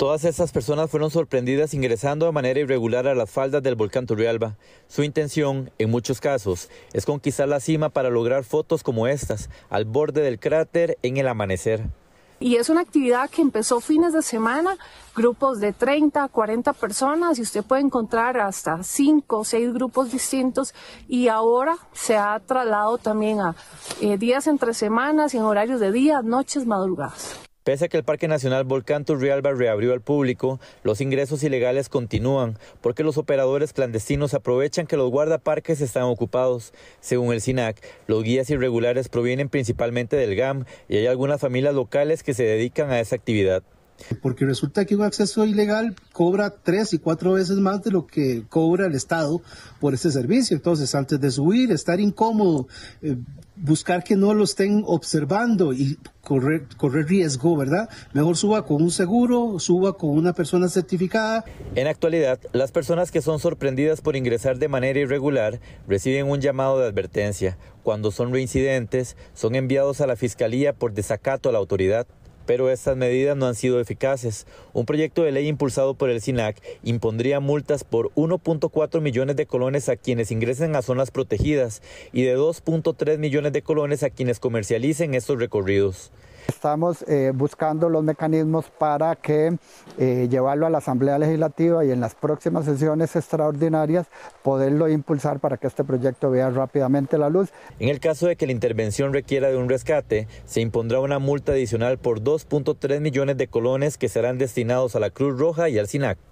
Todas estas personas fueron sorprendidas ingresando de manera irregular a las faldas del volcán Turrialba. Su intención, en muchos casos, es conquistar la cima para lograr fotos como estas, al borde del cráter en el amanecer. Y es una actividad que empezó fines de semana, grupos de 30, 40 personas, y usted puede encontrar hasta 5 o 6 grupos distintos, y ahora se ha trasladado también a eh, días entre semanas y en horarios de día, noches, madrugadas. Pese a que el Parque Nacional Volcán Turrialba reabrió al público, los ingresos ilegales continúan porque los operadores clandestinos aprovechan que los guardaparques están ocupados. Según el SINAC, los guías irregulares provienen principalmente del GAM y hay algunas familias locales que se dedican a esa actividad porque resulta que un acceso ilegal cobra tres y cuatro veces más de lo que cobra el Estado por ese servicio. Entonces, antes de subir, estar incómodo, eh, buscar que no lo estén observando y correr, correr riesgo, ¿verdad? Mejor suba con un seguro, suba con una persona certificada. En actualidad, las personas que son sorprendidas por ingresar de manera irregular reciben un llamado de advertencia. Cuando son reincidentes, son enviados a la fiscalía por desacato a la autoridad pero estas medidas no han sido eficaces. Un proyecto de ley impulsado por el SINAC impondría multas por 1.4 millones de colones a quienes ingresen a zonas protegidas y de 2.3 millones de colones a quienes comercialicen estos recorridos. Estamos eh, buscando los mecanismos para que eh, llevarlo a la Asamblea Legislativa y en las próximas sesiones extraordinarias poderlo impulsar para que este proyecto vea rápidamente la luz. En el caso de que la intervención requiera de un rescate, se impondrá una multa adicional por 2.3 millones de colones que serán destinados a la Cruz Roja y al SINAC.